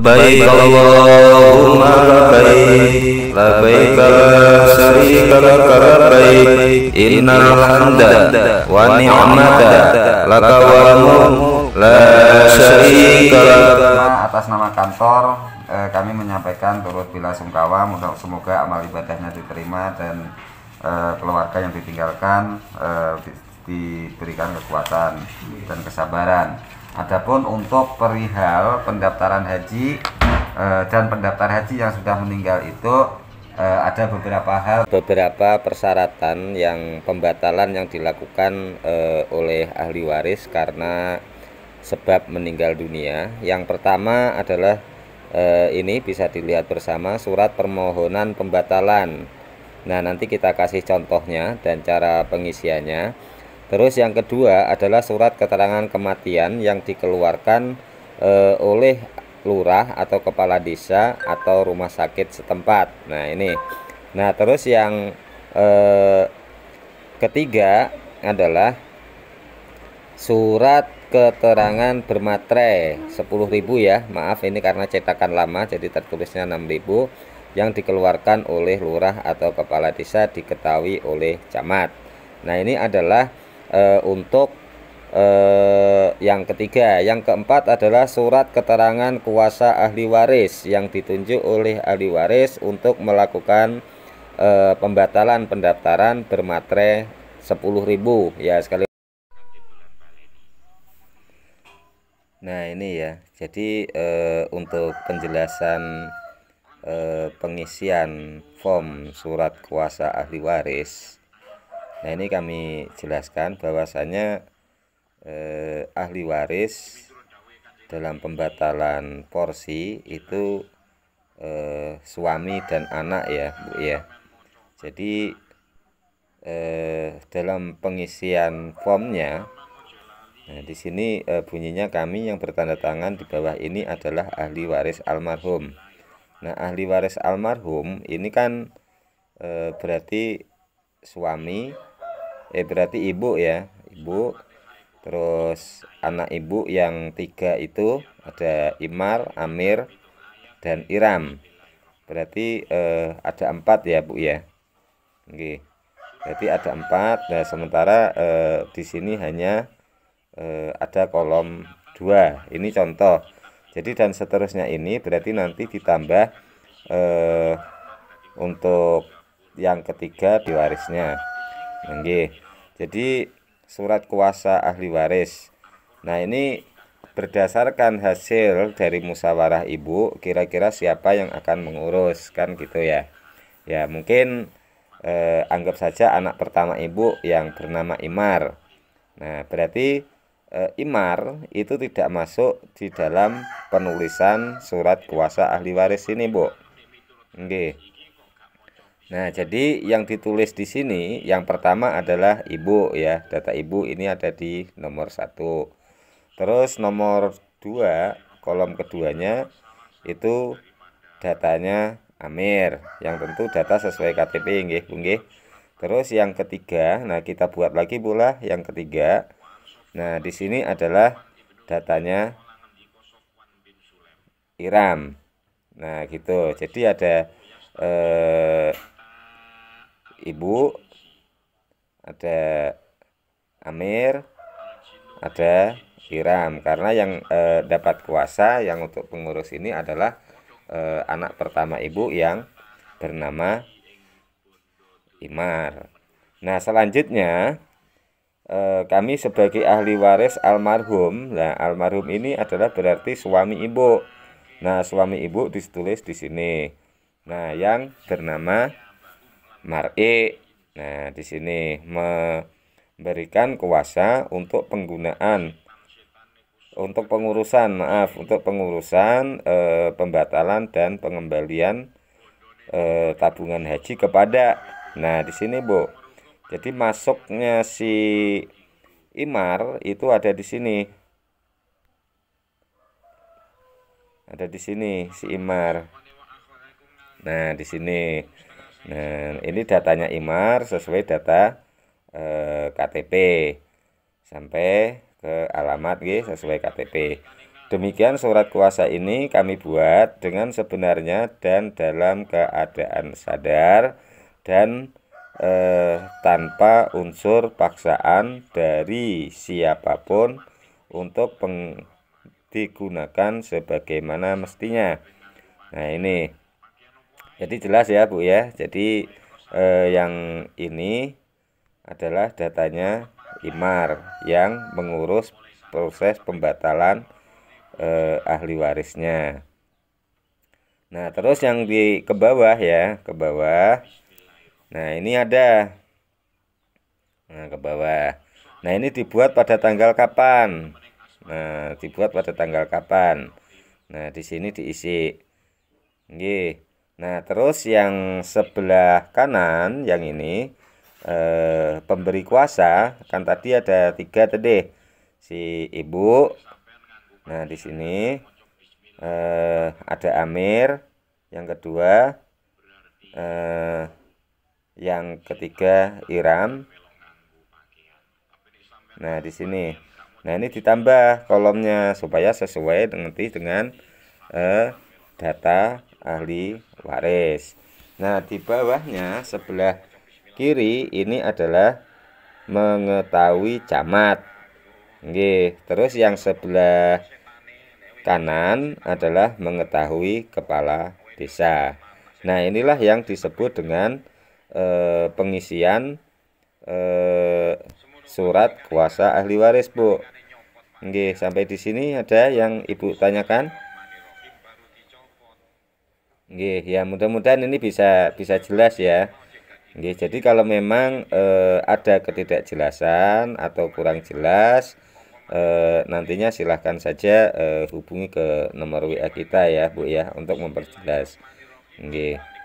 baik Allahumma baik labaik la syarika laka labaik innal hamda wa ni'mata laka wal mulk la syarika atas nama kantor eh, kami menyampaikan turut bila sungkawa mudah semoga amal ibadahnya diterima dan eh, keluarga yang ditinggalkan eh, diberikan kekuatan dan kesabaran Adapun untuk perihal pendaftaran haji eh, dan pendaftar haji yang sudah meninggal itu eh, ada beberapa hal beberapa persyaratan yang pembatalan yang dilakukan eh, oleh ahli waris karena sebab meninggal dunia. Yang pertama adalah eh, ini bisa dilihat bersama surat permohonan pembatalan. Nah, nanti kita kasih contohnya dan cara pengisiannya. Terus yang kedua adalah surat keterangan kematian yang dikeluarkan e, oleh lurah atau kepala desa atau rumah sakit setempat. Nah, ini. Nah, terus yang e, ketiga adalah surat keterangan bermaterai 10.000 ya. Maaf ini karena cetakan lama jadi tertulisnya 6.000 yang dikeluarkan oleh lurah atau kepala desa diketahui oleh camat. Nah, ini adalah uh, untuk uh, yang ketiga. Yang keempat adalah surat keterangan kuasa ahli waris yang ditunjuk oleh ahli waris untuk melakukan uh, pembatalan pendaftaran bermatre 10.000 ya sekali Nah ini ya jadi e, untuk penjelasan e, pengisian form surat kuasa ahli waris Nah ini kami jelaskan bahwasannya eh, ahli waris dalam pembatalan porsi itu eh, suami dan anak ya bu ya. Jadi eh, dalam pengisian formnya Nah, di sini eh, bunyinya kami yang bertanda tangan di bawah ini adalah ahli waris almarhum. Nah, ahli waris almarhum ini kan eh, berarti suami eh berarti ibu ya ibu terus anak ibu yang tiga itu ada Imar Amir dan Iram berarti eh, ada empat ya bu ya Oke. berarti ada empat nah sementara eh, di sini hanya eh, ada kolom dua ini contoh jadi dan seterusnya ini berarti nanti ditambah eh, untuk yang ketiga diwarisnya Oke, Jadi surat kuasa ahli waris. Nah, ini berdasarkan hasil dari musyawarah ibu kira-kira siapa yang akan mengurus kan gitu ya. Ya, mungkin eh, anggap saja anak pertama ibu yang bernama Imar. Nah, berarti eh, Imar itu tidak masuk di dalam penulisan surat kuasa ahli waris ini, Bu. Okay. Nah, jadi yang ditulis di sini yang pertama adalah ibu ya. Data ibu ini ada di nomor satu. Terus nomor dua kolom keduanya itu datanya Amir yang tentu data sesuai KTP nggih, nggih. Terus yang ketiga, nah kita buat lagi pula yang ketiga. Nah, di sini adalah datanya Iram. Nah, gitu. Jadi ada eh ibu, ada Amir, ada Hiram. Karena yang eh, dapat kuasa yang untuk pengurus ini adalah eh, anak pertama ibu yang bernama Imar. Nah, selanjutnya eh, kami sebagai ahli waris almarhum. Nah, almarhum ini adalah berarti suami ibu. Nah, suami ibu ditulis di sini. Nah, yang bernama mar'i. E. Nah, di sini memberikan kuasa untuk penggunaan untuk pengurusan, maaf, untuk pengurusan e, pembatalan dan pengembalian e, tabungan haji kepada. Nah, di sini, Bu. Jadi masuknya si Imar itu ada di sini. Ada di sini si Imar. Nah, di sini Nah, ini datanya IMAR sesuai data eh, KTP sampai ke alamat G sesuai KTP. Demikian surat kuasa ini kami buat dengan sebenarnya dan dalam keadaan sadar dan eh, tanpa unsur paksaan dari siapapun untuk digunakan sebagaimana mestinya. Nah, ini jadi jelas ya Bu ya jadi eh, yang ini adalah datanya Imar yang mengurus proses pembatalan eh, ahli warisnya nah terus yang di ke bawah ya ke bawah nah ini ada nah ke bawah nah ini dibuat pada tanggal kapan nah dibuat pada tanggal kapan nah di sini diisi Nggih. Nah, terus yang sebelah kanan yang ini eh, pemberi kuasa kan tadi ada tiga tadi si ibu. Nah, di sini eh, ada Amir, yang kedua eh, yang ketiga Iram. Nah, di sini. Nah, ini ditambah kolomnya supaya sesuai dengan dengan eh, data ahli waris. Nah, di bawahnya sebelah kiri ini adalah mengetahui camat. Oke, terus yang sebelah kanan adalah mengetahui kepala desa. Nah, inilah yang disebut dengan eh, pengisian eh, surat kuasa ahli waris, Bu. Oke, sampai di sini ada yang Ibu tanyakan? Oke, ya mudah-mudahan ini bisa bisa jelas ya. Oke, jadi kalau memang eh, ada ketidakjelasan atau kurang jelas eh, nantinya silahkan saja eh, hubungi ke nomor WA kita ya, Bu ya untuk memperjelas. Oke.